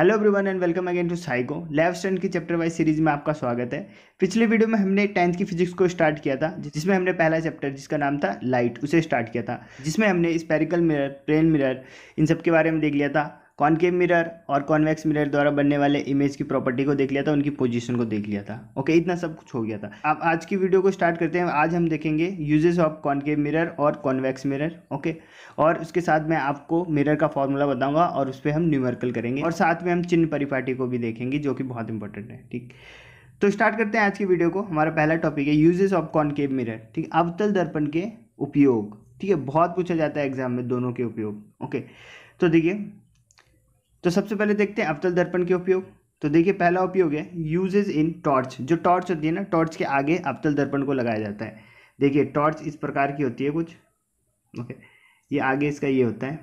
Hello everyone and welcome again to psycho left stand की chapter wise series में आपका स्वागत है पिछले वीडियो में हमने टेंथ की फिजिक्स को स्टार्ट किया था जिसमें हमने पहला चैप्टर जिसका नाम था लाइट उसे स्टार्ट किया था जिसमें हमने स्पेरिकल मिरर प्लेन मिरर इन सब के बारे में देख लिया था कॉन्केव मिरर और कॉन्वेक्स मिरर द्वारा बनने वाले इमेज की प्रॉपर्टी को देख लिया था उनकी पोजीशन को देख लिया था ओके इतना सब कुछ हो गया था अब आज की वीडियो को स्टार्ट करते हैं आज हम देखेंगे यूजेस ऑफ कॉन्केव मिरर और कॉन्वेक्स मिरर ओके और उसके साथ मैं आपको मिरर का फॉर्मूला बताऊंगा और उस पर हम न्यूमर्कल करेंगे और साथ में हम चिन्ह परिपाटी को भी देखेंगे जो कि बहुत इंपॉर्टेंट है ठीक तो स्टार्ट करते हैं आज की वीडियो को हमारा पहला टॉपिक है यूजेस ऑफ कॉन्केव मिरर ठीक अवतल दर्पण के उपयोग ठीक है बहुत पूछा जाता है एग्जाम में दोनों के उपयोग ओके तो देखिए तो सबसे पहले देखते हैं अवतल दर्पण के उपयोग तो देखिए पहला उपयोग है यूजेज इन टॉर्च जो टॉर्च होती है ना टॉर्च के आगे अवतल दर्पण को लगाया जाता है देखिए टॉर्च इस प्रकार की होती है कुछ ओके ये आगे इसका ये होता है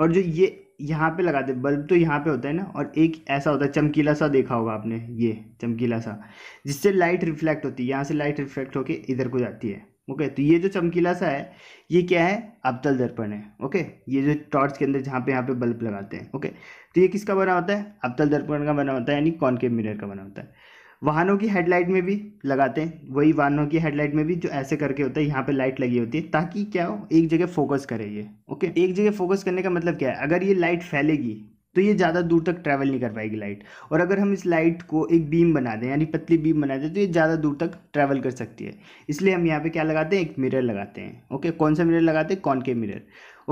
और जो ये यहाँ पे लगाते बल्ब तो यहाँ पे होता है ना और एक ऐसा होता है चमकीला सा देखा होगा आपने ये चमकीला सा जिससे लाइट रिफ्लेक्ट होती है यहाँ से लाइट रिफ्लेक्ट होके इधर को जाती है ओके तो ये जो चमकीला सा है ये क्या है अबतल दर्पण है ओके ये जो टॉर्च के अंदर जहाँ पे यहाँ पे बल्ब लगाते हैं ओके तो ये किसका बना होता है अबतल दर्पण का बना होता है यानी कॉनकेव मिरर का बना होता है वाहनों की हेडलाइट में भी लगाते हैं वही वाहनों की हेडलाइट में भी जो ऐसे करके होता है यहाँ पे लाइट लगी होती है ताकि क्या हो एक जगह फोकस करे ये ओके एक जगह फोकस करने का मतलब क्या है अगर ये लाइट फैलेगी तो ये ज़्यादा दूर तक ट्रैवल नहीं कर पाएगी लाइट और अगर हम इस लाइट को एक बीम बना दें यानी पतली बीम बना दें तो ये ज़्यादा दूर तक ट्रैवल कर सकती है इसलिए हम यहाँ पे क्या लगाते हैं एक मिरर लगाते हैं ओके कौन सा मिरर लगाते हैं के मिरर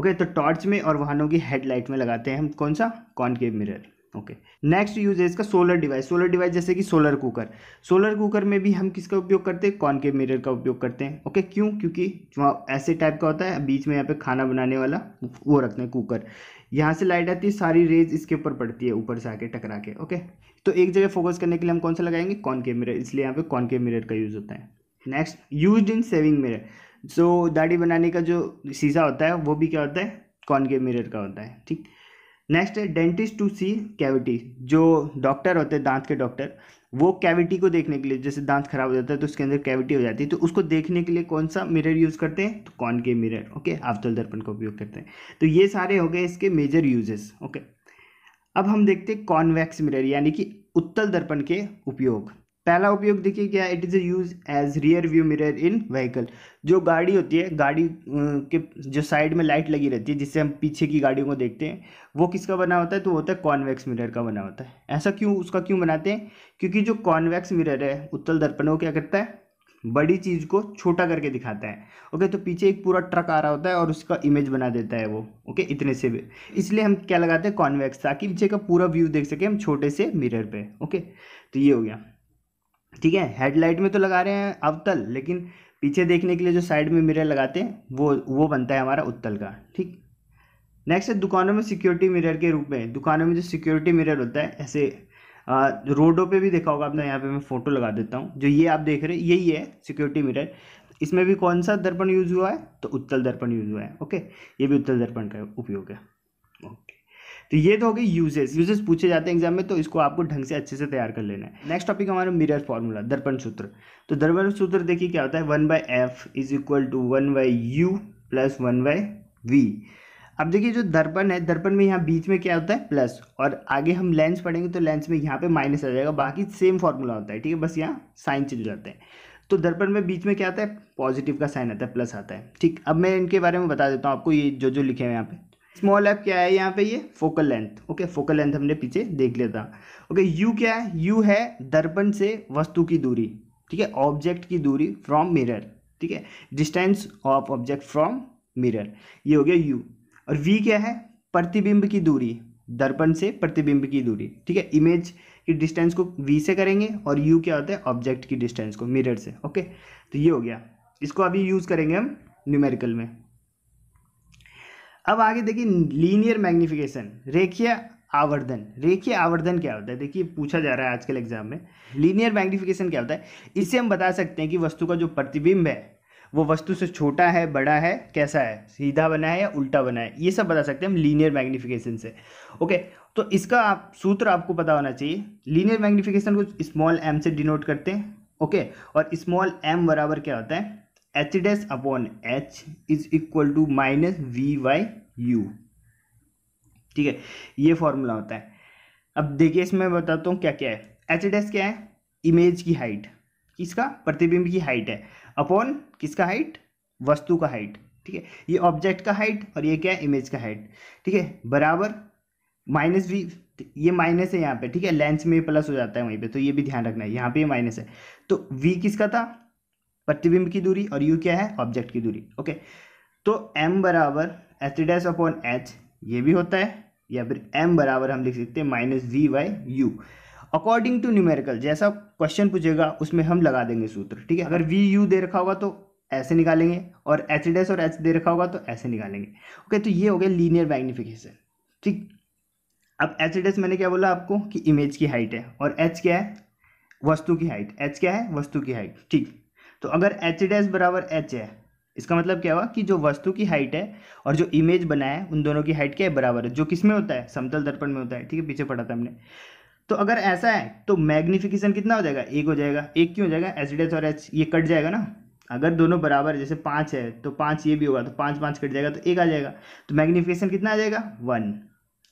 ओके तो टॉर्च में और वाहनों की हेडलाइट में लगाते हैं हम कौन सा के मिरर ओके नेक्स्ट यूज है इसका सोलर डिवाइस सोलर डिवाइस जैसे कि सोलर कुकर सोलर कुकर में भी हम किसका उपयोग करते हैं के मिरर का उपयोग करते हैं ओके क्यों क्योंकि वहाँ ऐसे टाइप का होता है बीच में यहाँ पे खाना बनाने वाला वो रखते हैं कुकर यहाँ से लाइट आती है सारी रेज इसके ऊपर पड़ती है ऊपर से आके टकरा के ओके तो एक जगह फोकस करने के लिए हम कौन सा लगाएंगे के मिरर इसलिए यहाँ पे के मिरर का यूज़ होता है next use in shaving mirror so दाढ़ी बनाने का जो शीशा होता है वो भी क्या होता है के मिरर का होता है ठीक नेक्स्ट है डेंटिस्ट टू सी कैविटी जो डॉक्टर होते हैं दांत के डॉक्टर वो कैविटी को देखने के लिए जैसे दांत खराब हो जाता है तो उसके अंदर कैविटी हो जाती है तो उसको देखने के लिए कौन सा मिरर यूज़ करते हैं तो कौन के मिरर ओके अवतल दर्पण का उपयोग करते हैं तो ये सारे हो गए इसके मेजर यूजेस ओके अब हम देखते हैं कॉन्वैक्स मिरर यानी कि उत्तल दर्पण के उपयोग पहला उपयोग देखिए क्या it is use as rear view mirror in vehicle जो गाड़ी होती है गाड़ी के जो साइड में लाइट लगी रहती है जिससे हम पीछे की गाड़ियों को देखते हैं वो किसका बना होता है तो होता है कॉन्वेक्स मिरर का बना होता है ऐसा क्यों उसका क्यों बनाते हैं क्योंकि जो कॉन्वेक्स मिरर है उत्तल दर्पण वो क्या करता है बड़ी चीज़ को छोटा करके दिखाता है ओके तो पीछे एक पूरा ट्रक आ रहा होता है और उसका इमेज बना देता है वो ओके इतने से भी इसलिए हम क्या लगाते हैं कॉन्वेक्स ताकि पीछे का पूरा व्यू देख सके हम छोटे से मिरर पे ओके तो ये हो गया ठीक है हेडलाइट में तो लगा रहे हैं अवतल लेकिन पीछे देखने के लिए जो साइड में मिरर लगाते हैं वो वो बनता है हमारा उत्तल का ठीक नेक्स्ट है दुकानों में सिक्योरिटी मिरर के रूप में दुकानों में जो सिक्योरिटी मिरर होता है ऐसे रोडों पे भी देखा होगा आपने यहाँ पे मैं फ़ोटो लगा देता हूँ जो ये आप देख रहे हैं यही है सिक्योरिटी मिरर इसमें भी कौन सा दर्पण यूज़ हुआ है तो उत्तल दर्पण यूज़ हुआ है ओके ये भी उत्तल दर्पण का उपयोग है ओके तो ये तो हो गई यूजेस यूजेस पूछे जाते हैं एग्जाम में तो इसको आपको ढंग से अच्छे से तैयार कर लेना है नेक्स्ट टॉपिक हमारा मिरर फॉर्मूला दर्पण सूत्र तो दर्पण सूत्र देखिए क्या होता है one by f is equal to one by you plus one by v अब देखिए जो दर्पण है दर्पण में यहाँ बीच में क्या होता है प्लस और आगे हम लेंस पढ़ेंगे तो लेंस में यहाँ पे माइनस आ जाएगा बाकी सेम फॉर्मूला होता है ठीक है बस यहाँ साइन चल जाते हैं तो दर्पण में बीच में क्या आता है पॉजिटिव का साइन आता है प्लस आता है ठीक अब मैं इनके बारे में बता देता हूँ आपको ये जो जो लिखे हैं यहाँ पे स्मॉल एफ क्या है यहाँ पे ये focal length okay focal length हमने पीछे देख लिया था ओके यू क्या है यू है दर्पण से वस्तु की दूरी ठीक है ऑब्जेक्ट की दूरी फ्रॉम मिरर ठीक है distance of object from mirror ये हो गया यू और वी क्या है प्रतिबिंब की दूरी दर्पण से प्रतिबिंब की दूरी ठीक है इमेज की डिस्टेंस को वी से करेंगे और यू क्या होता है ऑब्जेक्ट की डिस्टेंस को मिरर से ओके तो ये हो गया इसको अभी यूज़ करेंगे हम न्यूमेरिकल में अब आगे देखिए लीनियर मैग्निफिकेशन रेखीय आवर्धन रेखीय आवर्धन क्या होता है देखिए पूछा जा रहा है आजकल एग्जाम में लीनियर मैग्निफिकेशन क्या होता है इससे हम बता सकते हैं कि वस्तु का जो प्रतिबिंब है वो वस्तु से छोटा है बड़ा है कैसा है सीधा बना है या उल्टा बना है ये सब बता सकते हैं हम लीनियर मैग्निफिकेशन से ओके तो इसका आप सूत्र आपको पता होना चाहिए लीनियर मैग्निफिकेशन को स्मॉल एम से डिनोट करते हैं ओके और स्मॉल एम बराबर क्या होता है h dash upon h is equal to minus we by u ठीक है ये फॉर्मूला होता है अब देखिए इसमें बताता हूँ क्या क्या है एच डैश क्या है इमेज की हाइट किसका प्रतिबिंब की हाइट है अपॉन किसका हाइट वस्तु का हाइट ठीक है ये ऑब्जेक्ट का हाइट और ये क्या है इमेज का हाइट ठीक है बराबर माइनस वी ये माइनस है यहाँ पे ठीक है लेंस में प्लस हो जाता है वहीं पे तो ये भी ध्यान रखना है यहाँ पे ये माइनस है तो वी किसका था प्रतिबिंब की दूरी और यू क्या है ऑब्जेक्ट की दूरी ओके तो एम बराबर एच डैश अपॉन एच ये भी होता है या फिर एम बराबर हम लिख सकते हैं minus we by u according to numerical जैसा क्वेश्चन पूछेगा उसमें हम लगा देंगे सूत्र ठीक है अगर वी यू दे रखा होगा तो ऐसे निकालेंगे और एच डैश और एच दे रखा होगा तो ऐसे निकालेंगे ओके तो ये हो गया लीनियर मैग्निफिकेशन ठीक अब एच डैश मैंने क्या बोला आपको कि इमेज की हाइट है और एच क्या है वस्तु की हाइट एच क्या है वस्तु की हाइट ठीक तो अगर एच डैश बराबर एच है इसका मतलब क्या हुआ कि जो वस्तु की हाइट है और जो इमेज बनाया है उन दोनों की हाइट क्या है बराबर है जो किस में होता है समतल दर्पण में होता है ठीक है पीछे पढ़ा था हमने तो अगर ऐसा है तो मैग्निफिकेशन कितना हो जाएगा एक हो जाएगा एक क्यों हो जाएगा एच डैश और एच ये कट जाएगा ना अगर दोनों बराबर जैसे पाँच है तो पाँच ये भी होगा तो पाँच पाँच कट जाएगा तो एक आ जाएगा तो मैग्निफिकेशन कितना आ जाएगा वन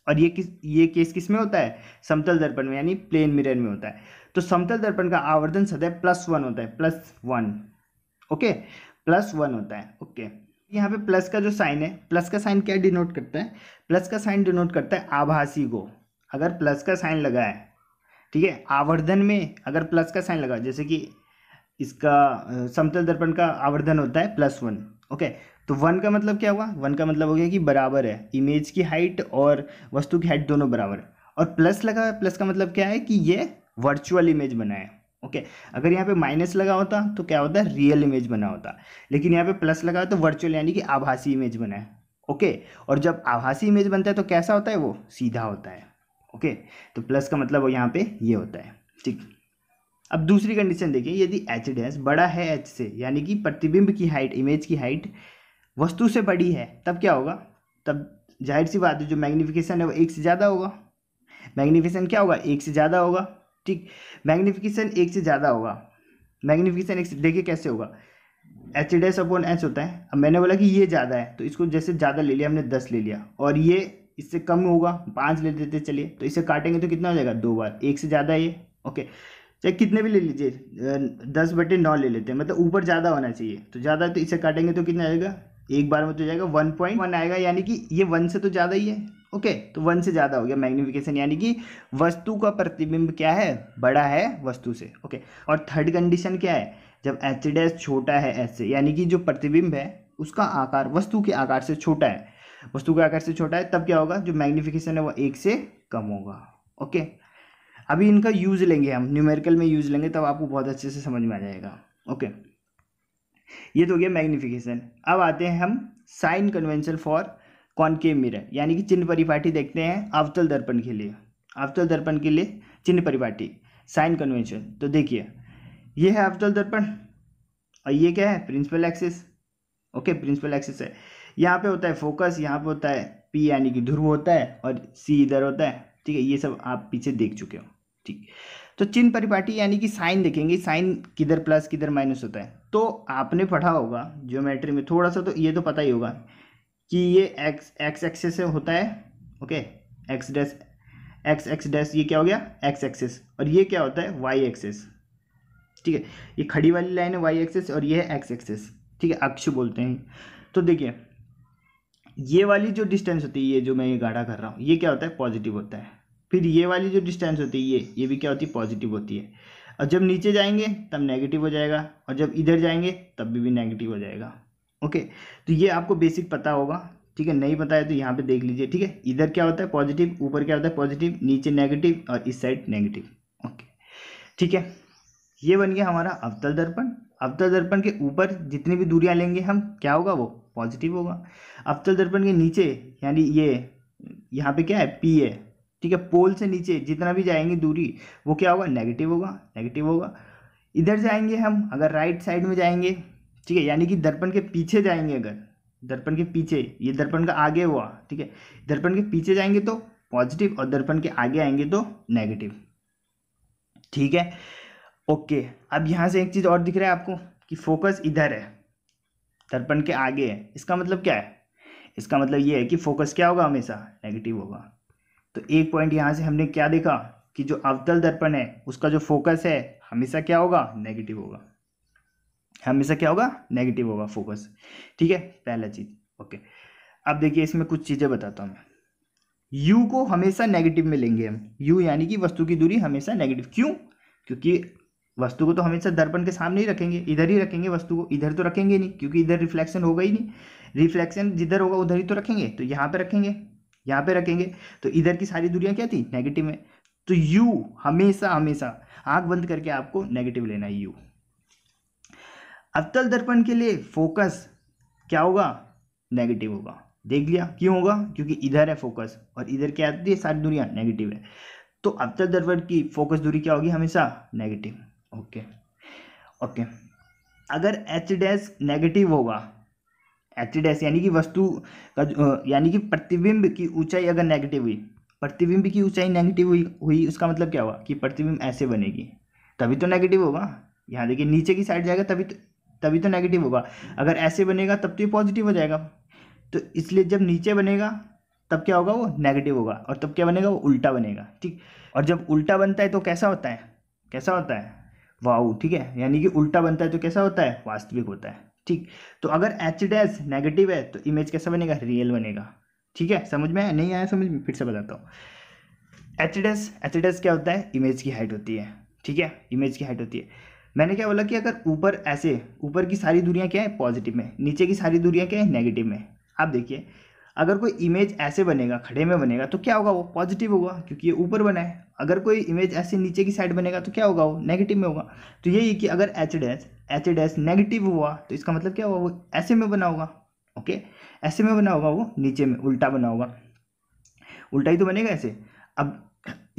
और ये किस ये केस किस में होता है समतल दर्पण में यानी प्लेन मिरर में होता है तो समतल दर्पण का आवर्धन सदैव प्लस वन होता है plus one okay plus one होता है ओके यहाँ पे प्लस का जो साइन है प्लस का साइन क्या डिनोट करता है प्लस का साइन डिनोट करता है आभासी को अगर प्लस का साइन लगा है ठीक है आवर्धन में अगर प्लस का साइन लगा जैसे कि इसका समतल दर्पण का आवर्धन होता है प्लस वन ओके तो वन का मतलब क्या हुआ वन का मतलब हो गया कि बराबर है इमेज की हाइट और वस्तु की हाइट दोनों बराबर है और प्लस लगा प्लस का मतलब क्या है कि ये वर्चुअल इमेज बनाए ओके okay. अगर यहाँ पे माइनस लगा होता तो क्या होता रियल इमेज बना होता लेकिन यहाँ पे प्लस लगा होता तो वर्चुअल यानी कि आभासी इमेज बनाए ओके okay. और जब आभासी इमेज बनता है तो कैसा होता है वो सीधा होता है ओके okay. तो प्लस का मतलब यहाँ पे ये होता है ठीक अब दूसरी कंडीशन देखिए यदि एच डैश बड़ा है एच से यानी कि प्रतिबिंब की हाइट इमेज की हाइट वस्तु से बड़ी है तब क्या होगा तब जाहिर सी बात है जो मैग्निफिकेशन है वो एक से ज़्यादा होगा मैग्निफिकेशन क्या होगा एक से ज़्यादा होगा ठीक मैग्निफिकेशन एक से ज़्यादा होगा मैग्निफिकेशन एक देखिए कैसे होगा एच डैस अपॉन एच होता है अब मैंने बोला कि ये ज़्यादा है तो इसको जैसे ज़्यादा ले लिया हमने दस ले लिया और ये इससे कम होगा पाँच ले देते चलिए तो इसे काटेंगे तो कितना हो जाएगा दो बार एक से ज़्यादा ये ओके चाहे कितने भी ले लीजिए दस बटे नौ ले लेते हैं मतलब ऊपर ज़्यादा होना चाहिए तो ज़्यादा तो इसे काटेंगे तो कितना आएगा एक बार में तो जाएगा वन पॉइंट वन आएगा यानी कि ये वन से तो ज़्यादा ही है ओके तो वन से ज़्यादा हो गया मैग्निफिकेशन यानी कि वस्तु का प्रतिबिंब क्या है बड़ा है वस्तु से ओके और थर्ड कंडीशन क्या है जब एच डैश छोटा है एच से यानी कि जो प्रतिबिंब है उसका आकार वस्तु के आकार से छोटा है वस्तु के आकार से छोटा है तब क्या होगा जो मैग्निफिकेशन है वो एक से कम होगा ओके अभी इनका यूज़ लेंगे हम न्यूमेरिकल में यूज़ लेंगे तब आपको बहुत अच्छे से समझ में आ जाएगा ओके ये तो हो गया मैग्निफिकेशन अब आते हैं हम sign convention for concave mirror यानी कि चिन्ह परिपाटी देखते हैं अवतल दर्पण के लिए अवतल दर्पण के लिए चिन्ह परिपाटी साइन कन्वेंशन तो देखिए ये है अवतल दर्पण और ये क्या है principal axis okay principal axis है यहाँ पे होता है फोकस यहाँ पे होता है पी यानी कि ध्रुव होता है और सी इधर होता है ठीक है ये सब आप पीछे देख चुके हो ठीक तो चिन्ह परिपाटी यानी कि साइन देखेंगे साइन किधर प्लस किधर माइनस होता है तो आपने पढ़ा होगा ज्योमेट्री में थोड़ा सा तो ये तो पता ही होगा कि ये एक्स एक्स एक्सेस से होता है okay X dash X X dash ये क्या हो गया एक्स एक्सेस और ये क्या होता है वाई एक्सेस ठीक है ये खड़ी वाली लाइन है वाई एक्सेस और ये है एक्स एक्सेस ठीक है अक्ष बोलते हैं तो देखिए ये वाली जो डिस्टेंस होती है ये जो मैं ये गाढ़ा कर रहा हूँ ये क्या होता है पॉजिटिव होता है फिर ये वाली जो डिस्टेंस होती है ये ये भी क्या होती है पॉजिटिव होती है और जब नीचे जाएंगे तब नेगेटिव हो जाएगा और जब इधर जाएंगे तब भी, भी नेगेटिव हो जाएगा ओके तो ये आपको बेसिक पता होगा ठीक है नहीं पता है तो यहाँ पे देख लीजिए ठीक है इधर क्या होता है पॉजिटिव ऊपर क्या होता है पॉजिटिव नीचे नेगेटिव और इस साइड नेगेटिव ओके ठीक है ये बन गया हमारा अवतल दर्पण अवतल दर्पण के ऊपर जितनी भी दूरियाँ लेंगे हम क्या होगा वो पॉजिटिव होगा अवतल दर्पण के नीचे यानी ये यहाँ पे क्या है पी है ठीक है पोल से नीचे जितना भी जाएंगे दूरी वो क्या होगा नेगेटिव होगा नेगेटिव होगा इधर जाएंगे हम अगर राइट साइड में जाएंगे ठीक है यानी कि दर्पण के पीछे जाएंगे अगर दर्पण के पीछे ये दर्पण का आगे हुआ ठीक है दर्पण के पीछे जाएंगे तो पॉजिटिव और दर्पण के आगे आएंगे तो नेगेटिव ठीक है ओके अब यहाँ से एक चीज़ और दिख रहा है आपको कि फोकस इधर है दर्पण के आगे है इसका मतलब क्या है इसका मतलब ये है कि फोकस क्या होगा हमेशा नेगेटिव होगा तो एक पॉइंट यहाँ से हमने क्या देखा कि जो अवतल दर्पण है उसका जो फोकस है हमेशा क्या होगा नेगेटिव होगा हमेशा क्या होगा नेगेटिव होगा फोकस ठीक है पहला चीज ओके अब देखिए इसमें कुछ चीज़ें बताता हूँ मैं यू को हमेशा नेगेटिव में लेंगे हम यू यानी कि वस्तु की दूरी हमेशा नेगेटिव क्यों क्योंकि वस्तु को तो हमेशा दर्पण के सामने ही रखेंगे इधर ही रखेंगे वस्तु को इधर तो रखेंगे नहीं क्योंकि इधर रिफ्लेक्शन होगा ही नहीं रिफ्लेक्शन जिधर होगा उधर ही तो रखेंगे तो यहाँ पे रखेंगे यहाँ पे रखेंगे तो इधर की सारी दूरियाँ क्या थी नेगेटिव में तो यू हमेशा हमेशा आँख बंद करके आपको नेगेटिव लेना है यू अवतल दर्पण के लिए फोकस क्या होगा नेगेटिव होगा देख लिया क्यों होगा क्योंकि इधर है फोकस और इधर क्या आती है सारी दूरियाँ नेगेटिव है तो अवतल दर्पण की फोकस दूरी क्या होगी हमेशा नेगेटिव ओके ओके अगर एच डैश नेगेटिव होगा एच डैश यानी कि वस्तु का यानी कि प्रतिबिंब की ऊंचाई अगर नेगेटिव हुई प्रतिबिंब की ऊंचाई नेगेटिव हुई हुई उसका मतलब क्या हुआ कि प्रतिबिंब ऐसे बनेगी तभी तो नेगेटिव होगा यहाँ देखिए नीचे की साइड जाएगा तभी तो तभी तो नेगेटिव होगा अगर ऐसे बनेगा तब तो ये पॉजिटिव हो जाएगा तो इसलिए जब नीचे बनेगा तब क्या होगा वो नेगेटिव होगा और तब क्या बनेगा वो उल्टा बनेगा ठीक और जब उल्टा बनता है तो कैसा होता है कैसा होता है वाओ ठीक है यानी कि उल्टा बनता है तो कैसा होता है वास्तविक होता है ठीक तो अगर एच डैश नेगेटिव है तो इमेज कैसा बनेगा रियल बनेगा ठीक है समझ में नहीं आया समझ में फिर से बताता हूँ एच डैश एच डैश क्या होता है इमेज की हाइट होती है ठीक है इमेज की हाइट होती है मैंने क्या बोला कि अगर ऊपर ऐसे ऊपर की सारी दूरियाँ क्या है पॉजिटिव में नीचे की सारी दूरियाँ क्या है नेगेटिव में आप देखिए अगर कोई इमेज ऐसे बनेगा खड़े में बनेगा तो क्या होगा वो पॉजिटिव होगा क्योंकि ये ऊपर बना है अगर कोई इमेज ऐसे नीचे की साइड बनेगा तो क्या होगा वो नेगेटिव में होगा तो यही कि अगर H dash H dash negative हुआ तो इसका मतलब क्या हुआ वो ऐसे में बना होगा ओके ऐसे में बना होगा वो नीचे में उल्टा बना होगा उल्टा ही तो बनेगा ऐसे अब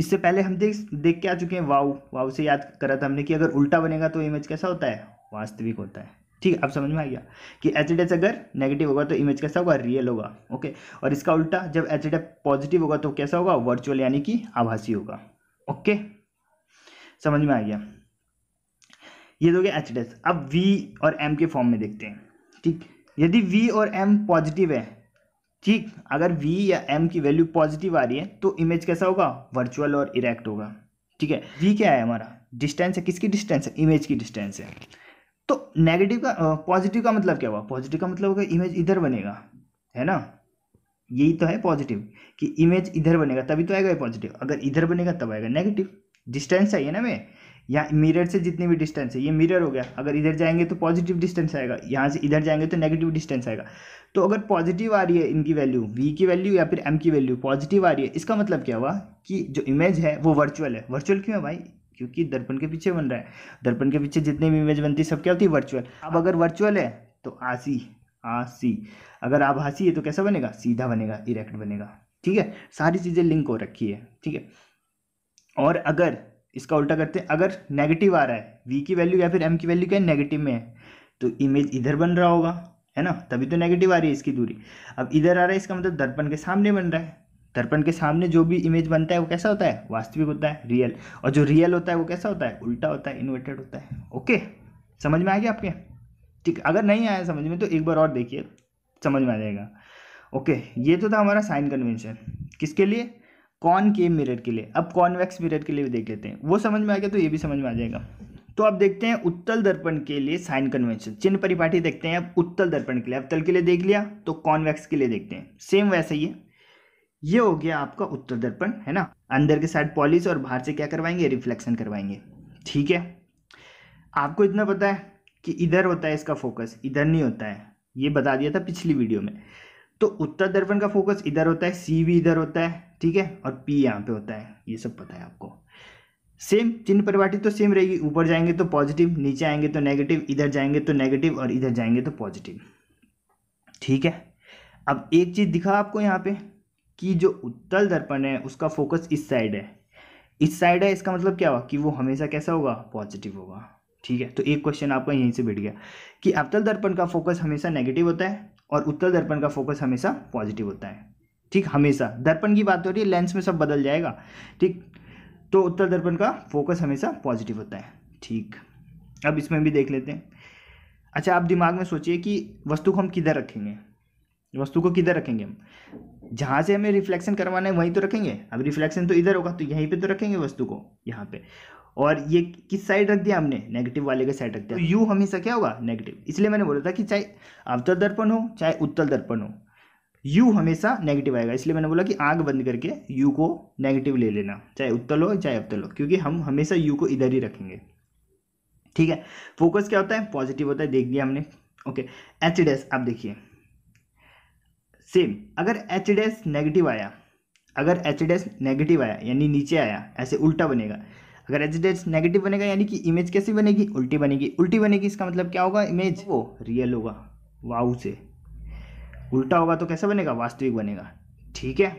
इससे पहले हम देख देख के आ चुके हैं वाव वाव से याद करा था हमने कि अगर उल्टा बनेगा तो इमेज कैसा होता है वास्तविक होता है ठीक है अब समझ में आ गया कि एच अगर नेगेटिव होगा तो इमेज कैसा होगा रियल होगा ओके और इसका उल्टा जब एच पॉजिटिव होगा तो कैसा होगा वर्चुअल यानी कि आभासी होगा ओके समझ में आ गया ये दो एच डैश अब वी और एम के फॉर्म में देखते हैं ठीक यदि वी और एम पॉजिटिव है ठीक अगर वी या एम की वैल्यू पॉजिटिव आ रही है तो इमेज कैसा होगा वर्चुअल और इरेक्ट होगा ठीक है वी क्या है हमारा डिस्टेंस है किसकी डिस्टेंस है इमेज की डिस्टेंस है तो नेगेटिव का पॉजिटिव का मतलब क्या हुआ पॉजिटिव का मतलब होगा इमेज इधर बनेगा है ना यही तो है पॉजिटिव कि इमेज इधर बनेगा तभी तो आएगा पॉजिटिव अगर इधर बनेगा तब आएगा नेगेटिव डिस्टेंस चाहिए ना मैं यहाँ मिरर से जितनी भी डिस्टेंस है ये मिरर हो गया अगर इधर जाएंगे तो पॉजिटिव डिस्टेंस आएगा यहाँ से इधर जाएंगे तो नेगेटिव डिस्टेंस आएगा तो अगर पॉजिटिव आ रही है इनकी वैल्यू वी की वैल्यू या फिर एम की वैल्यू पॉजिटिव आ रही है इसका मतलब क्या हुआ कि जो इमेज है वो वर्चुअल है वर्चुअल क्यों है भाई क्योंकि दर्पण के पीछे बन रहा है दर्पण के पीछे जितने भी इमेज बनती है सब क्या होती है वर्चुअल अब अगर वर्चुअल है तो आसी आसी अगर आप हंसी है तो कैसा बनेगा सीधा बनेगा इरेक्ट बनेगा ठीक है सारी चीज़ें लिंक हो रखी है ठीक है और अगर इसका उल्टा करते हैं अगर नेगेटिव आ रहा है वी की वैल्यू या फिर एम की वैल्यू क्या है नेगेटिव में है तो इमेज इधर बन रहा होगा है ना तभी तो नेगेटिव आ रही है इसकी दूरी अब इधर आ रहा है इसका मतलब दर्पण के सामने बन रहा है दर्पण के सामने जो भी इमेज बनता है वो कैसा होता है वास्तविक होता है रियल और जो रियल होता है वो कैसा होता है उल्टा होता है इन्वर्टेड होता है ओके समझ में आ गया आपके ठीक अगर नहीं आया समझ में तो एक बार और देखिए समझ में आ जाएगा ओके ये तो था हमारा साइन कन्वेंशन किसके लिए कॉन के मिरर के लिए अब कॉन्वेक्स मिरर के लिए भी देख लेते हैं वो समझ में आ गया तो ये भी समझ में आ जाएगा तो आप देखते हैं उत्तल दर्पण के लिए साइन कन्वेंशन चिन्ह परिपाटी देखते हैं अब उत्तल दर्पण के लिए अवतल के लिए देख लिया तो कॉन्वेक्स के लिए देखते हैं सेम वैसा ही है ये हो गया आपका उत्तर दर्पण है ना अंदर के साइड पॉलिस और बाहर से क्या करवाएंगे रिफ्लेक्शन करवाएंगे ठीक है आपको इतना पता है कि इधर होता है इसका फोकस इधर नहीं होता है ये बता दिया था पिछली वीडियो में तो उत्तर दर्पण का फोकस इधर होता है सी भी इधर होता है ठीक है और पी यहाँ पे होता है ये सब पता है आपको सेम चिन्ह परिवाटी तो सेम रहेगी ऊपर जाएंगे तो पॉजिटिव नीचे आएंगे तो नेगेटिव इधर जाएंगे तो नेगेटिव और इधर जाएंगे तो पॉजिटिव ठीक है अब एक चीज़ दिखा आपको यहाँ पे कि जो उत्तल दर्पण है उसका फोकस इस साइड है इस साइड है इसका मतलब क्या हुआ कि वो हमेशा कैसा होगा पॉजिटिव होगा ठीक है तो एक क्वेश्चन आपका यहीं से बैठ गया कि अवतल दर्पण का फोकस हमेशा नेगेटिव होता है और उत्तल दर्पण का फोकस हमेशा पॉजिटिव होता है ठीक हमेशा दर्पण की बात हो रही है लेंस में सब बदल जाएगा ठीक तो उत्तर दर्पण का फोकस हमेशा पॉजिटिव होता है ठीक अब इसमें भी देख लेते हैं अच्छा आप दिमाग में सोचिए कि वस्तु को हम किधर रखेंगे वस्तु को किधर रखेंगे हम जहाँ से हमें रिफ्लेक्शन करवाना है वहीं तो रखेंगे अब रिफ्लेक्शन तो इधर होगा तो यहीं पे तो रखेंगे वस्तु को यहाँ पे और ये किस साइड रख दिया हमने नेगेटिव वाले के साइड रख दिया तो यू हमेशा क्या होगा नेगेटिव इसलिए मैंने बोला था कि चाहे अवतल दर्पण हो चाहे उत्तल दर्पण हो यू हमेशा नेगेटिव आएगा इसलिए मैंने बोला कि आग बंद करके यू को नेगेटिव ले लेना चाहे उत्तल हो चाहे अवतल हो क्योंकि हम हमेशा यू को इधर ही रखेंगे ठीक है फोकस क्या होता है पॉजिटिव होता है देख दिया हमने ओके एच डैस आप देखिए सेम अगर एच डैस नेगेटिव आया अगर एच डैस नेगेटिव आया यानी नीचे आया ऐसे उल्टा बनेगा अगर एच डैस नेगेटिव बनेगा यानी कि इमेज कैसी बनेगी उल्टी बनेगी उल्टी बनेगी इसका मतलब क्या होगा इमेज वो रियल होगा वाऊ से उल्टा होगा तो कैसा बनेगा वास्तविक बनेगा ठीक है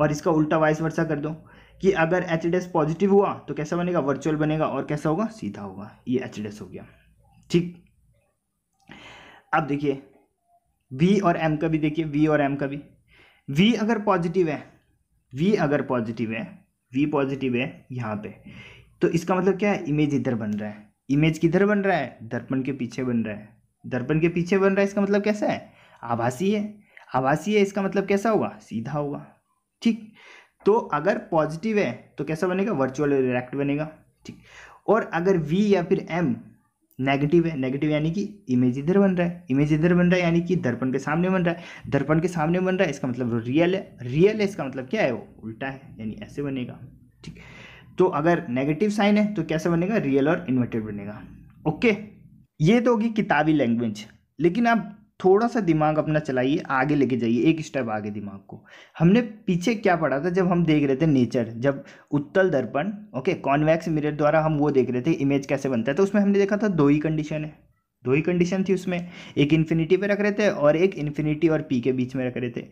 और इसका उल्टा वाइस वर्षा कर दो कि अगर एच डैश पॉजिटिव हुआ तो कैसा बनेगा वर्चुअल बनेगा और कैसा होगा सीधा होगा ये एच डैश हो गया ठीक अब देखिए वी और एम का भी देखिए वी और एम का भी वी अगर पॉजिटिव है वी अगर पॉजिटिव है वी पॉजिटिव है यहाँ पे तो इसका मतलब क्या है इमेज इधर बन रहा है इमेज किधर बन रहा है दर्पण के पीछे बन रहा है दर्पण के पीछे बन रहा है इसका मतलब कैसा है आभासी है आभासी है इसका मतलब कैसा होगा सीधा होगा ठीक तो अगर पॉजिटिव है तो कैसा बनेगा वर्चुअल रिएक्ट बनेगा ठीक और अगर V या फिर M नेगेटिव है नेगेटिव यानी कि इमेज इधर बन रहा है इमेज इधर बन रहा है यानी कि दर्पण के सामने बन रहा है दर्पण के सामने बन रहा है इसका मतलब रियल है रियल है इसका मतलब क्या है वो उल्टा है यानी ऐसे बनेगा ठीक तो अगर नेगेटिव साइन है तो कैसे बनेगा रियल और इन्वर्टेड बनेगा ओके ये तो होगी किताबी लैंग्वेज लेकिन आप थोड़ा सा दिमाग अपना चलाइए आगे लेके जाइए एक स्टेप आगे दिमाग को हमने पीछे क्या पढ़ा था जब हम देख रहे थे नेचर जब उत्तल दर्पण ओके कॉन्वैक्स मिरर द्वारा हम वो देख रहे थे इमेज कैसे बनता है तो उसमें हमने देखा था दो ही कंडीशन है दो ही कंडीशन थी उसमें एक इन्फिनिटी पे रख रहे थे और एक इन्फिनिटी और पी के बीच में रख रहे थे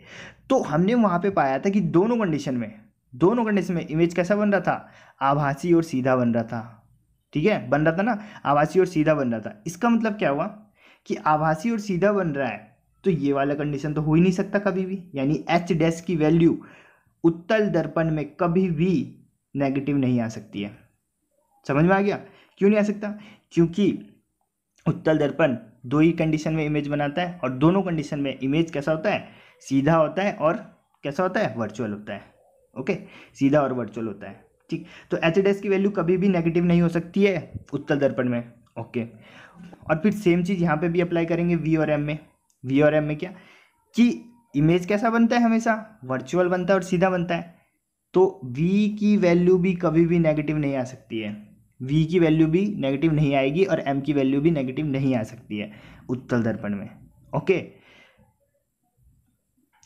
तो हमने वहाँ पे पाया था कि दोनों कंडीशन में दोनों कंडीशन में इमेज कैसा बन रहा था आभासी और सीधा बन रहा था ठीक है बन रहा था ना आभासी और सीधा बन रहा था इसका मतलब क्या हुआ कि आभासी और सीधा बन रहा है तो ये वाला कंडीशन तो हो ही नहीं सकता कभी भी यानी एच डैश की वैल्यू उत्तल दर्पण में कभी भी नेगेटिव नहीं आ सकती है समझ में आ गया क्यों नहीं आ सकता क्योंकि उत्तल दर्पण दो ही कंडीशन में इमेज बनाता है और दोनों कंडीशन में इमेज कैसा होता है सीधा होता है और कैसा होता है वर्चुअल होता है ओके सीधा और वर्चुअल होता है ठीक तो एच की वैल्यू कभी भी नेगेटिव नहीं हो सकती है उत्तल दर्पण में ओके और फिर सेम चीज़ यहाँ पे भी अप्लाई करेंगे वी और एम में वी और एम में क्या कि इमेज कैसा बनता है हमेशा वर्चुअल बनता है और सीधा बनता है तो वी की वैल्यू भी कभी भी नेगेटिव नहीं आ सकती है वी की वैल्यू भी नेगेटिव नहीं आएगी और एम की वैल्यू भी नेगेटिव नहीं आ सकती है उत्तल दर्पण में ओके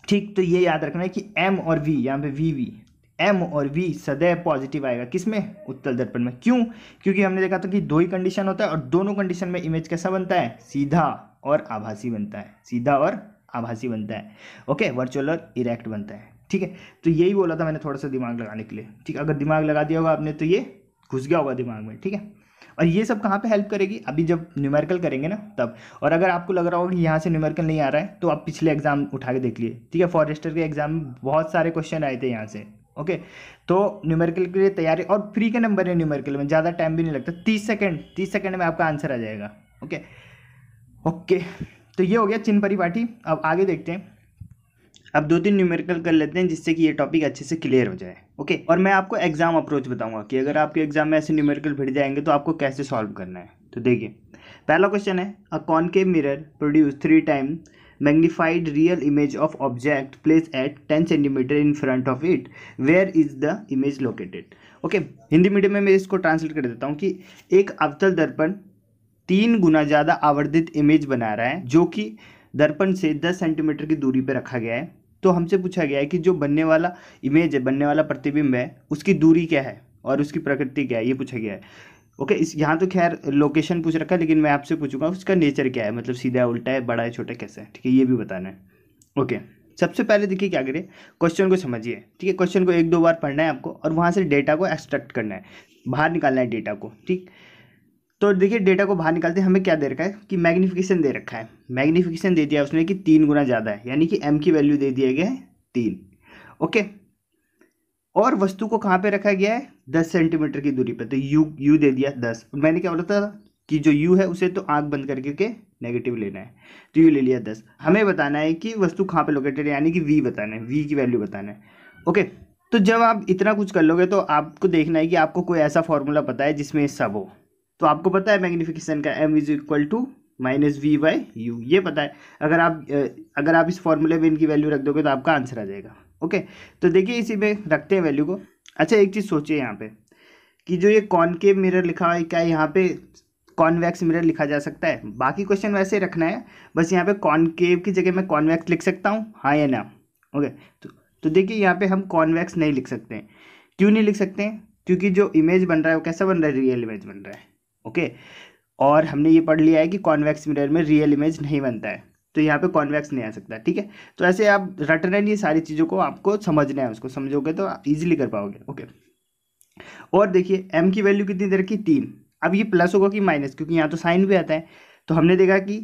ठीक तो ये याद रखना है कि एम और वी यहाँ पे वी वी एम और वी सदैव पॉजिटिव आएगा किसमें उत्तल दर्पण में क्यों क्योंकि हमने देखा था कि दो ही कंडीशन होता है और दोनों कंडीशन में इमेज कैसा बनता है सीधा और आभासी बनता है सीधा और आभासी बनता है ओके वर्चुअल और इरेक्ट बनता है ठीक है तो यही बोला था मैंने थोड़ा सा दिमाग लगाने के लिए ठीक है अगर दिमाग लगा दिया होगा आपने तो ये घुस गया होगा दिमाग में ठीक है और ये सब कहाँ पे हेल्प करेगी अभी जब न्यूमेरिकल करेंगे ना तब और अगर आपको लग रहा होगा कि यहाँ से न्यूमेरिकल नहीं आ रहा है तो आप पिछले एग्जाम उठा के देख लिए ठीक है फॉरेस्टर के एग्जाम में बहुत सारे क्वेश्चन आए थे यहाँ से ओके तो न्यूमेरिकल के लिए तैयारी और फ्री के नंबर है न्यूमेरिकल में ज़्यादा टाइम भी नहीं लगता तीस सेकेंड तीस सेकेंड में आपका आंसर आ जाएगा ओके ओके तो ये हो गया चिन्ह परिपाठी अब आगे देखते हैं अब दो तीन न्यूमेरिकल कर लेते हैं जिससे कि ये टॉपिक अच्छे से क्लियर हो जाए ओके और मैं आपको एग्जाम अप्रोच बताऊंगा कि अगर आपके एग्जाम में ऐसे न्यूमेरिकल भिड़ जाएंगे तो आपको कैसे सॉल्व करना है तो देखिए पहला क्वेश्चन है a concave mirror produce three time magnified real image of object place at ten centimetre in front of it where is the image located okay Hindi medium में मैं इसको ट्रांसलेट कर देता हूँ कि एक अवतल दर्पण तीन गुना ज़्यादा आवर्धित इमेज बना रहा है जो कि दर्पण से दस सेंटीमीटर की दूरी पर रखा गया है तो हमसे पूछा गया है कि जो बनने वाला इमेज है बनने वाला प्रतिबिंब है उसकी दूरी क्या है और उसकी प्रकृति क्या है ये पूछा गया है ओके इस यहाँ तो खैर लोकेशन पूछ रखा है लेकिन मैं आपसे पूछूंगा उसका नेचर क्या है मतलब सीधा है उल्टा है बड़ा है छोटा कैसा है ठीक है ये भी बताना है ओके सबसे पहले देखिए क्या करिए क्वेश्चन को समझिए ठीक है क्वेश्चन को एक दो बार पढ़ना है आपको और वहाँ से डेटा को एक्सट्रैक्ट करना है बाहर निकालना है डेटा को ठीक तो देखिए डेटा को बाहर निकालते हमें क्या दे रखा है कि मैग्नीफिकेशन दे रखा है मैग्नीफिकेशन दे दिया उसने कि तीन गुना ज़्यादा है यानी कि एम की वैल्यू दे दिया गया है तीन ओके और वस्तु को कहाँ पे रखा गया है दस सेंटीमीटर की दूरी पर तो यू यू दे दिया दस मैंने क्या बोला था कि जो यू है उसे तो आँख बंद करके के नेगेटिव लेना है तो यू ले लिया दस हमें बताना है कि वस्तु कहाँ पर लोकेटेड है यानी कि वी बताना है वी की वैल्यू बताना है ओके तो जब आप इतना कुछ कर लोगे तो आपको देखना है कि आपको कोई ऐसा फॉर्मूला पता है जिसमें सब हो तो आपको पता है मैग्नीफिकेशन का M is equal to minus V by U ये पता है अगर आप अगर आप इस फॉर्मूले में इनकी वैल्यू रख दोगे तो आपका आंसर आ जाएगा ओके तो देखिए इसी में रखते हैं वैल्यू को अच्छा एक चीज़ सोचिए यहाँ पे कि जो ये कॉनकेव मिरर लिखा है क्या यहाँ पे कॉन्वैक्स मिरर लिखा जा सकता है बाकी क्वेश्चन वैसे रखना है बस यहाँ पे कॉनकेव की जगह मैं कॉन्वैक्स लिख सकता हूँ हाँ या ना ओके तो, तो देखिए यहाँ पे हम कॉनवैक्स नहीं लिख सकते हैं क्यों नहीं लिख सकते हैं क्योंकि जो इमेज बन रहा है वो कैसा बन रहा है रियल इमेज बन रहा है ओके और हमने ये पढ़ लिया है कि कॉन्वैक्स मिरर में रियल इमेज नहीं बनता है तो यहाँ पे कॉन्वेक्स नहीं आ सकता ठीक है तो ऐसे आप रटना ये सारी चीज़ों को आपको समझना है उसको समझोगे तो आप ईजिली कर पाओगे ओके और देखिए एम की वैल्यू कितनी दे रखी तीन अब ये प्लस होगा कि माइनस क्योंकि यहाँ तो साइन भी आता है तो हमने देखा कि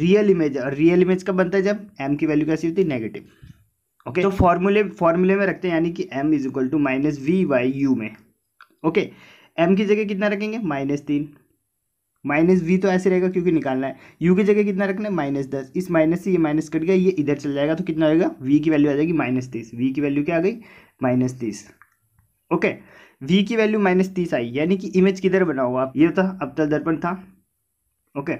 रियल इमेज और रियल इमेज कब बनता है जब एम की वैल्यू कैसी होती है नेगेटिव ओके तो फॉर्मूले फॉर्मूले में रखते हैं यानी कि M is equal to minus we by U में ओके एम की जगह कितना रखेंगे माइनस तीन माइनस वी तो ऐसे रहेगा क्योंकि निकालना है यू की जगह कितना रखना है माइनस दस इस माइनस से ये माइनस कट गया ये इधर चल जाएगा तो कितना होगा वी की वैल्यू आ जाएगी माइनस तीस वी की वैल्यू क्या आ गई माइनस तीस ओके वी की वैल्यू माइनस तीस आई यानी कि इमेज किधर बना हुआ आप ये था अब तक तो दर्पण था ओके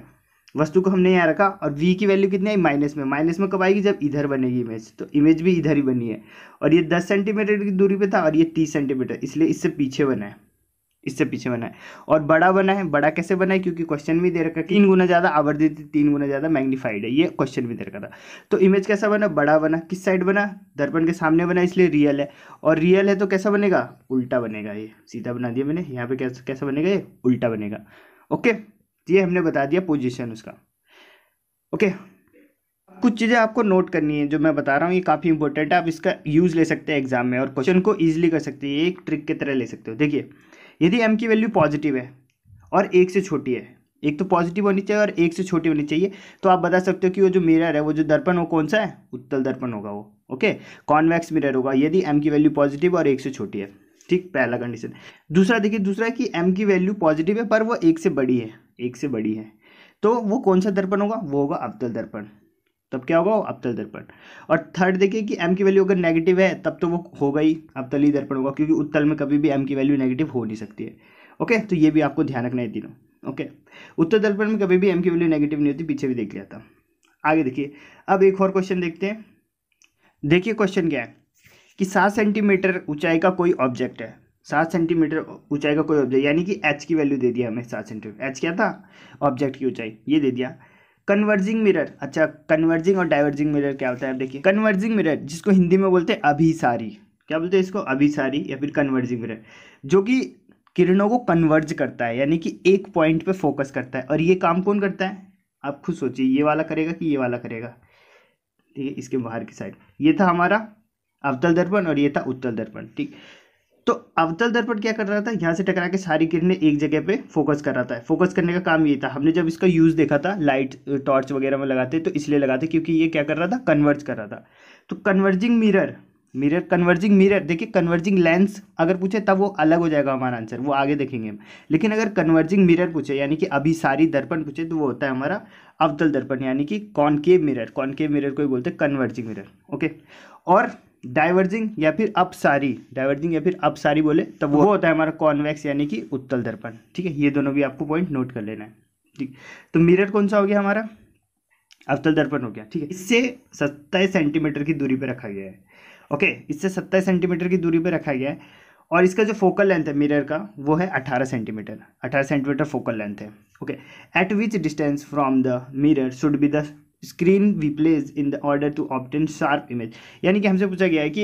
वस्तु को हमने यहाँ रखा और वी की वैल्यू कितनी आई माइनस में माइनस में कब आएगी जब इधर बनेगी इमेज तो इमेज भी इधर ही बनी है और ये दस सेंटीमीटर की दूरी पर था और ये तीस सेंटीमीटर इसलिए इससे पीछे बना है इससे पीछे बना है और बड़ा बना है बड़ा कैसे बना है क्योंकि क्वेश्चन भी दे रखा है तीन गुना ज़्यादा आवर्धित तीन गुना ज़्यादा मैग्नीफाइड है ये क्वेश्चन भी दे रखा था तो इमेज कैसा बना बड़ा बना किस साइड बना दर्पण के सामने बना इसलिए रियल है और रियल है तो कैसा बनेगा उल्टा बनेगा ये सीधा बना दिया मैंने यहाँ पे कैसा कैसा बनेगा ये उल्टा बनेगा ओके ये हमने बता दिया पोजिशन उसका ओके कुछ चीज़ें आपको नोट करनी है जो मैं बता रहा हूँ ये काफ़ी इंपॉर्टेंट है आप इसका यूज़ ले सकते हैं एग्जाम में और क्वेश्चन को ईजिली कर सकते हैं एक ट्रिक की तरह ले सकते हो देखिए यदि एम की वैल्यू पॉजिटिव है और एक से छोटी है एक तो पॉजिटिव होनी चाहिए और एक से छोटी होनी चाहिए तो आप बता सकते हो कि वो जो मिरर है वो जो दर्पण वो कौन सा है उत्तल दर्पण होगा वो ओके कॉन्वेक्स मिरर होगा यदि एम की वैल्यू पॉजिटिव और एक से छोटी है ठीक पहला कंडीशन दूसरा देखिए दूसरा कि एम की वैल्यू पॉजिटिव है पर वो एक से बड़ी है एक से बड़ी है तो वो कौन सा दर्पण होगा वो होगा अवतल दर्पण तब क्या होगा अवतल दर्पण और थर्ड देखिए कि एम की वैल्यू अगर नेगेटिव है तब तो वो होगा ही अपतली दर्पण होगा क्योंकि उत्तल में कभी भी एम की वैल्यू नेगेटिव हो नहीं सकती है ओके तो ये भी आपको ध्यान रखना है तीनों ओके उत्तर दर्पण में कभी भी एम की वैल्यू नेगेटिव नहीं होती पीछे भी देख लिया था आगे देखिए अब एक और क्वेश्चन देखते हैं देखिए क्वेश्चन क्या है कि सात सेंटीमीटर ऊंचाई का कोई ऑब्जेक्ट है सात सेंटीमीटर ऊंचाई का कोई ऑब्जेक्ट यानी कि एच की वैल्यू दे दिया हमें सात सेंटीमीटर एच क्या था ऑब्जेक्ट की ऊंचाई ये दे दिया कन्वर्जिंग मिरर अच्छा कन्वर्जिंग और डाइवर्जिंग मिरर क्या होता है आप देखिए कन्वर्जिंग मिरर जिसको हिंदी में बोलते हैं अभिसारी क्या बोलते हैं इसको अभिसारी या फिर कन्वर्जिंग मिरर जो कि किरणों को कन्वर्ज करता है यानी कि एक पॉइंट पे फोकस करता है और ये काम कौन करता है आप खुद सोचिए ये वाला करेगा कि ये वाला करेगा ठीक है इसके बाहर की साइड ये था हमारा अवतल दर्पण और ये था उत्तल दर्पण ठीक तो अवतल दर्पण क्या कर रहा था यहाँ से टकरा के सारी किरणें एक जगह पे फोकस कर रहा था फोकस करने का काम ये था हमने जब इसका यूज़ देखा था लाइट टॉर्च वगैरह में लगाते तो इसलिए लगाते क्योंकि ये क्या कर रहा था कन्वर्ज कर रहा था तो converging mirror mirror converging mirror देखिए कन्वर्जिंग लेंस अगर पूछे तब वो अलग हो जाएगा हमारा आंसर वो आगे देखेंगे हम लेकिन अगर कन्वर्जिंग मिरर पूछे यानी कि अभी सारी दर्पण पूछे तो वो होता है हमारा अवतल दर्पण यानी कि कॉनकेव मिरर कॉनकेव मिरर को ही बोलते हैं कन्वर्जिंग मिरर ओके और डाइवर्जिंग या फिर अपसारी डाइवर्जिंग या फिर अपसारी बोले तो वो होता है हमारा कॉन्वेक्स यानी कि उत्तल दर्पण ठीक है ये दोनों भी आपको पॉइंट नोट कर लेना है ठीक तो मिरर कौन सा हो गया हमारा अवतल दर्पण हो गया ठीक है इससे सत्ताईस सेंटीमीटर की दूरी पर रखा गया है ओके इससे सत्ताईस सेंटीमीटर की दूरी पर रखा गया है और इसका जो फोकल लेंथ है मिरर का वो है अठारह सेंटीमीटर अठारह सेंटीमीटर फोकल लेंथ है okay at which distance from the mirror should be the screen replace in the order to obtain sharp image यानी कि हमसे पूछा गया है कि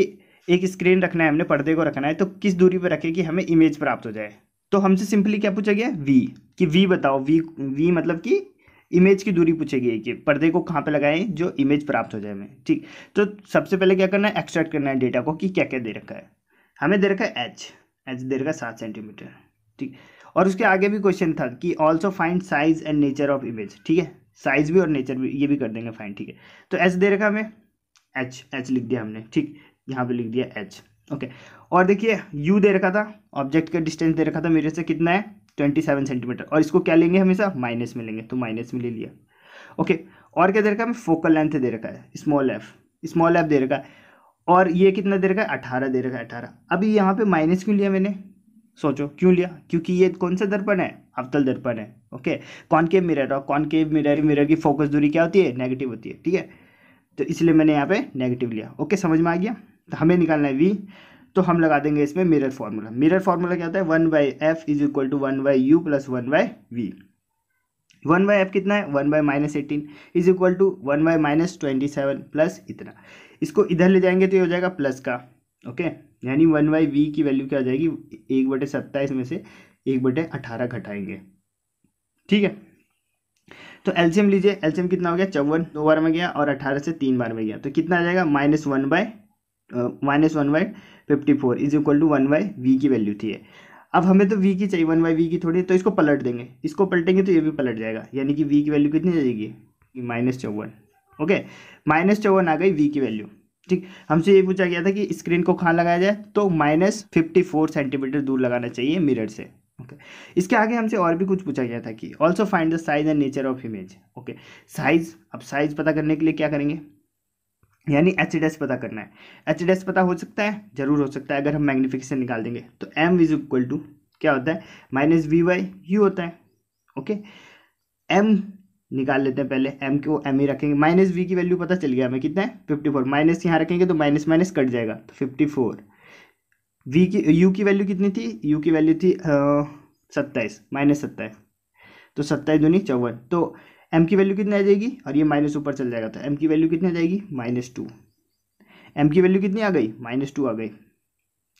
एक स्क्रीन रखना है हमने पर्दे को रखना है तो किस दूरी पर रखें कि हमें इमेज प्राप्त हो जाए तो हमसे सिंपली क्या पूछा गया वी कि वी बताओ वी वी मतलब कि इमेज की दूरी पूछी है कि पर्दे को कहाँ पे लगाएं जो इमेज प्राप्त हो जाए हमें ठीक तो सबसे पहले क्या करना है एक्सट्रैक्ट करना है डेटा को कि क्या क्या दे रखा है हमें दे रखा है एच एच दे रखा है सात सेंटीमीटर ठीक और उसके आगे भी क्वेश्चन था कि also find size and nature of image ठीक है साइज भी और नेचर भी ये भी कर देंगे फाइन ठीक है तो एच दे रखा हमें एच एच लिख दिया हमने ठीक यहाँ पे लिख दिया एच ओके और देखिए यू दे रखा था ऑब्जेक्ट का डिस्टेंस दे रखा था मेरे से कितना है ट्वेंटी सेवन सेंटीमीटर और इसको क्या लेंगे हमेशा माइनस में लेंगे तो माइनस में ले लिया ओके और क्या दे रखा है हमें फोकल लेंथ दे रखा है स्मॉल एफ स्मॉल एफ दे रखा है और ये कितना दे रखा है अठारह दे रखा है अठारह अभी यहाँ पर माइनस क्यों लिया मैंने सोचो क्यों लिया क्योंकि ये कौन सा दर्पण है अवतल दर्पण है ओके कॉनकेव मिरर और कॉनकेव मिरर मिरर की फोकस दूरी क्या होती है नेगेटिव होती है ठीक है तो इसलिए मैंने यहाँ पे नेगेटिव लिया ओके समझ में आ गया तो हमें निकालना है वी तो हम लगा देंगे इसमें मिरर फार्मूला मिरर फार्मूला क्या होता है one by F is equal to one by you plus one by V one by F कितना है one by minus eighteen is equal to one by minus twenty seven plus इतना इसको इधर ले जाएंगे तो ये हो जाएगा प्लस का ओके यानी वन बाई वी की वैल्यू क्या हो जाएगी एक बटे सत्ताईस में से एक बटे अठारह घटाएंगे ठीक है तो एल्शियम लीजिए एल्शियम कितना हो गया चौवन दो बार में गया और अठारह से तीन बार में गया तो कितना आ जाएगा minus one by minus one by fifty four is equal to one by V की वैल्यू थी अब हमें तो वी की चाहिए वन बाय वी की थोड़ी तो इसको पलट देंगे इसको पलटेंगे तो ये भी पलट जाएगा यानी कि वी की वैल्यू कितनी जाएगी माइनस चौवन ओके माइनस चौवन आ गई वी की वैल्यू ठीक हमसे ये पूछा गया था कि स्क्रीन को कहाँ लगाया जाए तो माइनस फिफ्टी फोर सेंटीमीटर दूर लगाना चाहिए मिरर से ओके इसके आगे हमसे और भी कुछ पूछा गया था कि also find the size and nature of image okay size अब साइज पता करने के लिए क्या करेंगे यानी एच डेस पता करना है एच डेस पता हो सकता है जरूर हो सकता है अगर हम मैग्निफिकेशन निकाल देंगे तो एम इज इक्वल टू क्या होता है माइनस वी वाई यू होता है ओके एम निकाल लेते हैं पहले एम को एम ही रखेंगे माइनस वी की वैल्यू पता चल गया हमें कितना है फिफ्टी फोर माइनस यहाँ रखेंगे तो माइनस माइनस कट जाएगा तो फिफ्टी फोर वी की यू की वैल्यू कितनी थी यू की वैल्यू थी सत्ताईस माइनस सत्ताईस तो सत्ताईस दूनी चौवन तो एम की वैल्यू कितनी आ जाएगी और ये माइनस ऊपर चल जाएगा तो एम की वैल्यू कितनी आ जाएगी माइनस टू एम की वैल्यू कितनी आ गई माइनस टू आ गई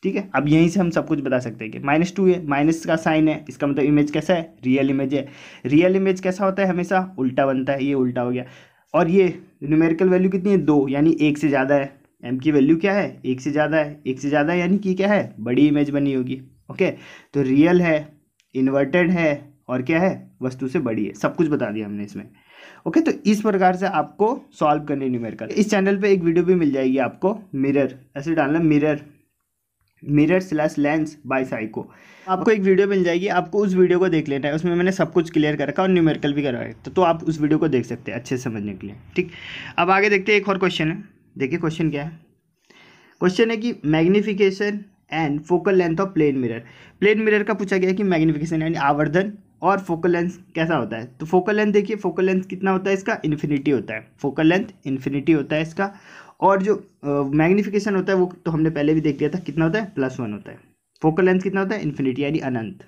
ठीक है अब यहीं से हम सब कुछ बता सकते हैं कि माइनस टू है माइनस का साइन है इसका मतलब इमेज कैसा है रियल इमेज है रियल इमेज कैसा होता है हमेशा उल्टा बनता है ये उल्टा हो गया और ये न्यूमेरिकल वैल्यू कितनी है दो यानी एक से ज़्यादा है एम की वैल्यू क्या है एक से ज़्यादा है एक से ज़्यादा यानी कि क्या है बड़ी इमेज बनी होगी ओके तो रियल है इन्वर्टेड है और क्या है वस्तु से बड़ी है सब कुछ बता दिया हमने इसमें ओके तो इस प्रकार से आपको सॉल्व करनी न्यूमेरिकल इस चैनल पे एक वीडियो भी मिल जाएगी आपको मिरर ऐसे डालना मिरर मिरर स्लैश लेंस बाय साइको आपको एक वीडियो मिल जाएगी आपको उस वीडियो को देख लेना है उसमें मैंने सब कुछ क्लियर कर रखा और न्यूमेरिकल भी करवाया तो, तो आप उस वीडियो को देख सकते हैं अच्छे से समझने के लिए ठीक अब आगे देखते हैं एक और क्वेश्चन है देखिए क्वेश्चन क्या है क्वेश्चन है कि magnification and focal length of plane mirror plane mirror का पूछा गया कि मैग्निफिकेशन यानी आवर्धन और फोकल लेंथ कैसा होता है तो फोकल लेंथ देखिए फोकल लेंथ कितना होता है इसका इन्फिनिटी होता है फोकल लेंथ इन्फिनिटी होता है इसका और जो मैग्निफिकेशन uh, होता है वो तो हमने पहले भी देख लिया था कितना होता है प्लस वन होता है फोकल लेंथ कितना होता है इन्फिनिटी यानी अनंत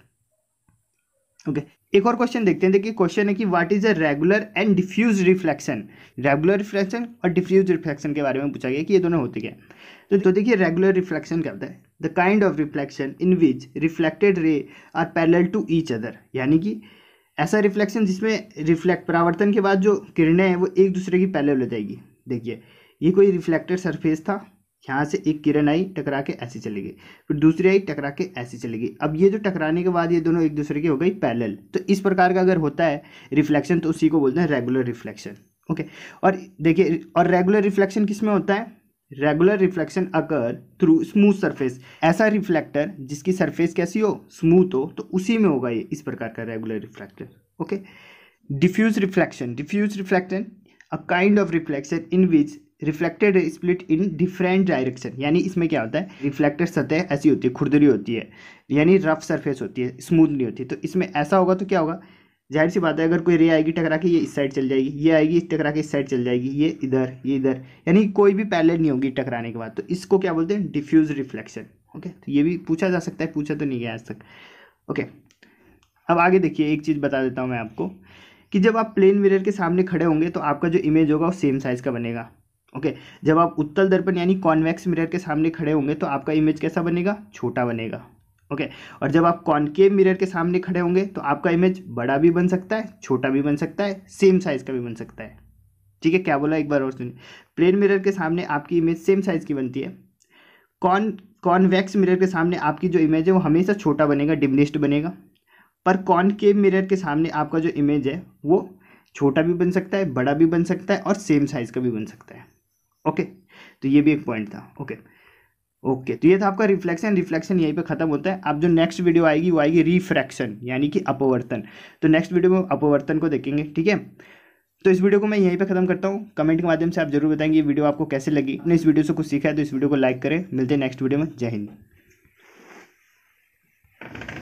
ओके एक और क्वेश्चन देखते हैं देखिए क्वेश्चन है कि what is a regular and diffuse reflection regular reflection और डिफ्यूज रिफ्लेक्शन के बारे में पूछा गया कि ये दोनों होते क्या तो, तो देखिए रेगुलर रिफ्लेक्शन क्या होता है the kind of reflection in which reflected ray are parallel to each other यानी कि ऐसा रिफ्लेक्शन जिसमें रिफ्लेक्ट परावर्तन के बाद जो किरणें हैं वो एक दूसरे की पैरल हो जाएगी देखिए ये कोई रिफ्लेक्टेड सरफेस था यहाँ से एक किरण आई टकरा के ऐसी चली गई फिर दूसरी आई टकरा के ऐसी चली गई अब ये जो टकराने के बाद ये दोनों एक दूसरे की हो गई पैरेलल तो इस प्रकार का अगर होता है रिफ्लेक्शन तो उसी को बोलते हैं रेगुलर रिफ्लेक्शन ओके और देखिए और रेगुलर रिफ्लेक्शन किस में होता है रेगुलर रिफ्लेक्शन अगर थ्रू स्मूथ सरफेस ऐसा रिफ्लेक्टर जिसकी सरफेस कैसी हो स्मूथ हो तो उसी में होगा ये इस प्रकार का regular reflector okay diffuse reflection diffuse reflection a kind of reflection in which reflected split in different direction यानी इसमें क्या होता है रिफ्लेक्टेड सतह ऐसी होती है खुरदरी होती है यानी रफ सरफेस होती है स्मूथ नहीं होती तो इसमें ऐसा होगा तो क्या होगा जाहिर सी बात है अगर कोई रे आएगी टकरा के ये इस साइड चल जाएगी ये आएगी इस टकरा के इस साइड चल जाएगी ये इधर ये इधर यानी कोई भी पैलेट नहीं होगी टकराने के बाद तो इसको क्या बोलते हैं डिफ्यूज रिफ्लेक्शन ओके तो ये भी पूछा जा सकता है पूछा तो नहीं गया आज तक ओके अब आगे देखिए एक चीज़ बता देता हूँ मैं आपको कि जब आप प्लेन मिरर के सामने खड़े होंगे तो आपका जो इमेज होगा वो सेम साइज़ का बनेगा ओके जब आप उत्तल दर्पण यानी कॉन्वेक्स मिरर के सामने खड़े होंगे तो आपका इमेज कैसा बनेगा छोटा बनेगा ओके okay, और जब आप कॉन्केव मिरर के सामने खड़े होंगे तो आपका इमेज बड़ा भी बन सकता है छोटा भी बन सकता है सेम साइज़ का भी बन सकता है ठीक है क्या बोला एक बार और सुनिए प्लेन मिरर के सामने आपकी इमेज सेम साइज़ की बनती है कॉन कॉन्वेक्स मिरर के सामने आपकी जो इमेज है वो हमेशा छोटा बनेगा डिमनिस्ट बनेगा पर कॉनकेव मिरर के सामने आपका जो इमेज है वो छोटा भी बन सकता है बड़ा भी बन सकता है और सेम साइज़ का भी बन सकता है ओके तो ये भी एक पॉइंट था ओके ओके तो ये था आपका रिफ्लेक्शन रिफ्लेक्शन यहीं पे खत्म होता है अब जो नेक्स्ट वीडियो आएगी वो आएगी रिफ्रैक्शन यानी कि अपवर्तन तो नेक्स्ट वीडियो में अपवर्तन को देखेंगे ठीक है तो इस वीडियो को मैं यहीं पे खत्म करता हूँ कमेंट के माध्यम से आप जरूर बताएंगे ये वीडियो आपको कैसे लगी अपने इस वीडियो से कुछ सीखा है तो इस वीडियो को लाइक करें मिलते हैं नेक्स्ट वीडियो में जय हिंद